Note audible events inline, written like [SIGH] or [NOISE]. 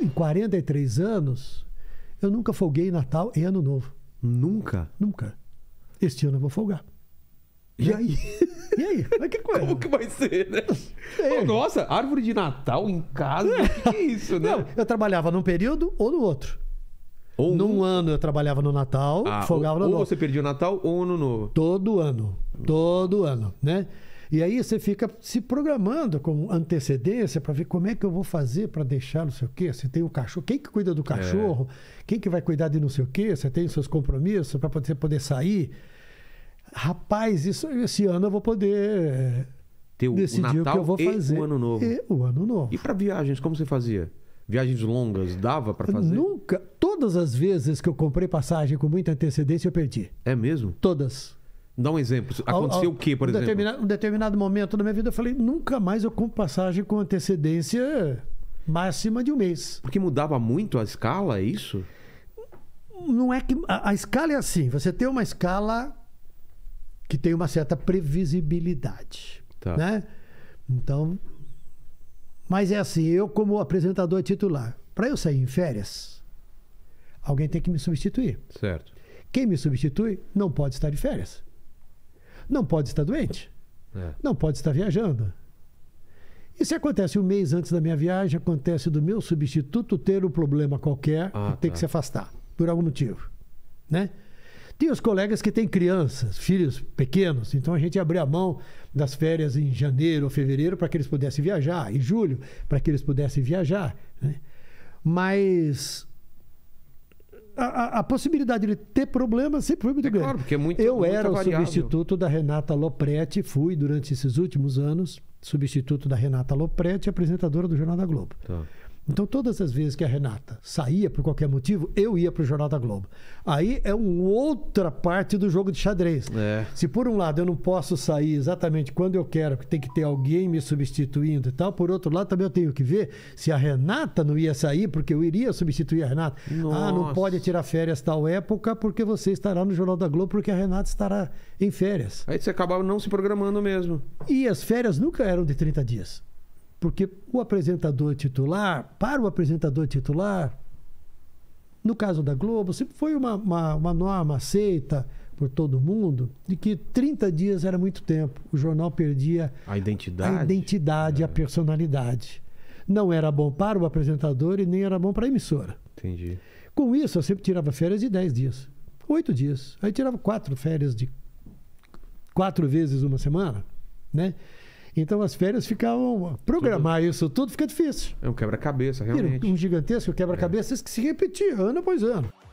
em 43 anos, eu nunca folguei Natal e Ano Novo. Nunca? Nunca. Este ano eu vou folgar. E aí? E aí? Mas que coisa? [LAUGHS] Como que vai ser, né? Oh, nossa, árvore de Natal em casa? É. Que, é isso, né? Não, eu trabalhava num período ou no outro. Ou num ano eu trabalhava no Natal, ah, folgava ou, no Ou novo. Ou você perdia o Natal ou o Ano Novo? Todo ano. Todo ano, né? E aí você fica se programando com antecedência para ver como é que eu vou fazer para deixar não sei o quê. Você tem o cachorro, quem que cuida do é. cachorro? É. Quem que vai cuidar de não sei o quê? Você tem os seus compromissos para poder, poder sair? Rapaz, isso, esse ano eu vou poder eh, ter o, decidir o Natal o que eu vou fazer. o ano novo. E o ano novo. E para viagens, como você fazia? Viagens longas, dava para fazer? Nunca. Todas as vezes que eu comprei passagem com muita antecedência, eu perdi. É mesmo? Todas. Dá um exemplo. Aconteceu ao, ao, o quê, por um exemplo? Determinado, um determinado momento da minha vida, eu falei, nunca mais eu compro passagem com antecedência máxima de um mês. Porque mudava muito a escala, é isso? Não é que. A, a escala é assim: você tem uma escala que tem uma certa previsibilidade. Tá. Né? Então. Mas é assim: eu, como apresentador titular, para eu sair em férias, alguém tem que me substituir. Certo. Quem me substitui não pode estar de férias. Não pode estar doente. É. Não pode estar viajando. E se acontece um mês antes da minha viagem, acontece do meu substituto ter um problema qualquer ah, e ter tá. que se afastar, por algum motivo. Né? Tem os colegas que têm crianças, filhos pequenos, então a gente abriu a mão das férias em janeiro ou fevereiro para que eles pudessem viajar, em julho, para que eles pudessem viajar. Né? Mas a, a, possibilidade de ele ter problemas sempre foi muito é grande. Claro, porque é muito, Eu muito era variável. o substituto da Renata Lopretti, fui durante esses últimos anos substituto da Renata Lopretti, apresentadora do Jornal da Globo. Tá. Então, todas as vezes que a Renata saía por qualquer motivo, eu ia para o Jornal da Globo. Aí é uma outra parte do jogo de xadrez. É. Se por um lado eu não posso sair exatamente quando eu quero, que tem que ter alguém me substituindo e tal, por outro lado também eu tenho que ver se a Renata não ia sair, porque eu iria substituir a Renata. Nossa. Ah, não pode tirar férias tal época, porque você estará no Jornal da Globo, porque a Renata estará em férias. Aí você acabava não se programando mesmo. E as férias nunca eram de 30 dias. Porque o apresentador titular, para o apresentador titular, no caso da Globo, sempre foi uma, uma, uma norma aceita por todo mundo de que 30 dias era muito tempo. O jornal perdia a identidade, a, identidade, é. a personalidade. Não era bom para o apresentador e nem era bom para a emissora. Entendi. Com isso, eu sempre tirava férias de 10 dias, 8 dias. Aí tirava quatro férias de quatro vezes uma semana, né? Então as férias ficavam. Programar tudo. isso tudo fica difícil. É um quebra-cabeça, realmente. Era um gigantesco quebra-cabeças é. que se repetia ano após ano.